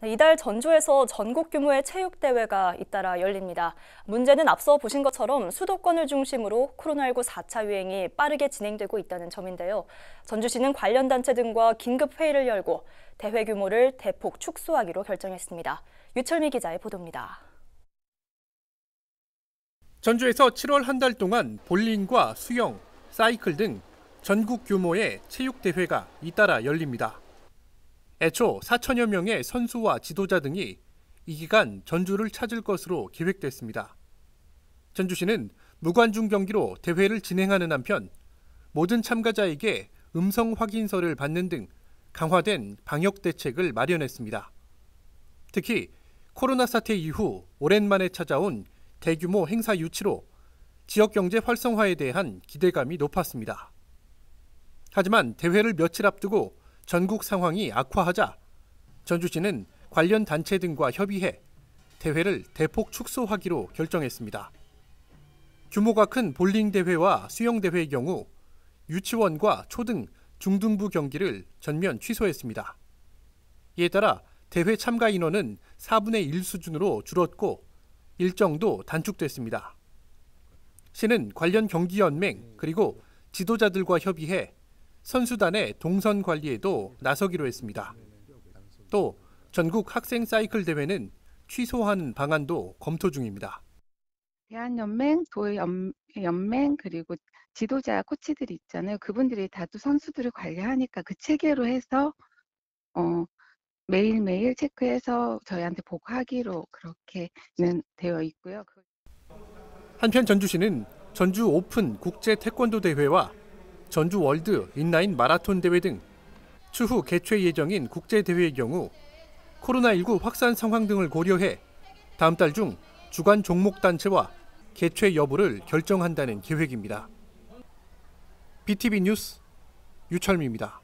네, 이달 전주에서 전국 규모의 체육대회가 잇따라 열립니다. 문제는 앞서 보신 것처럼 수도권을 중심으로 코로나19 4차 유행이 빠르게 진행되고 있다는 점인데요. 전주시는 관련 단체 등과 긴급 회의를 열고 대회 규모를 대폭 축소하기로 결정했습니다. 유철미 기자의 보도입니다. 전주에서 7월 한 달 동안 볼링과 수영, 사이클 등 전국 규모의 체육대회가 잇따라 열립니다. 애초 4천여 명의 선수와 지도자 등이 이 기간 전주를 찾을 것으로 계획됐습니다. 전주시는 무관중 경기로 대회를 진행하는 한편 모든 참가자에게 음성 확인서를 받는 등 강화된 방역 대책을 마련했습니다. 특히 코로나 사태 이후 오랜만에 찾아온 대규모 행사 유치로 지역 경제 활성화에 대한 기대감이 높았습니다. 하지만 대회를 며칠 앞두고 전국 상황이 악화하자 전주시는 관련 단체 등과 협의해 대회를 대폭 축소하기로 결정했습니다. 규모가 큰 볼링 대회와 수영 대회의 경우 유치원과 초등, 중등부 경기를 전면 취소했습니다. 이에 따라 대회 참가 인원은 4분의 1 수준으로 줄었고 일정도 단축됐습니다. 시는 관련 경기연맹 그리고 지도자들과 협의해 선수단의 동선 관리에도 나서기로 했습니다. 또 전국 학생 사이클 대회는 취소하는 방안도 검토 중입니다. 대한연맹, 도연맹 그리고 지도자 코치들 있잖아요. 그분들이 다도 선수들을 관리하니까 그 체계로 해서 어, 매일매일 체크해서 저희한테 보고하기로 그렇게는 되어 있고요. 그 한편 전주시는 전주 오픈 국제 태권도 대회와 전주 월드, 인라인 마라톤 대회 등 추후 개최 예정인 국제 대회의 경우 코로나19 확산 상황 등을 고려해 다음 달 중 주관 종목 단체와 개최 여부를 결정한다는 계획입니다. BTV 뉴스 유철미입니다.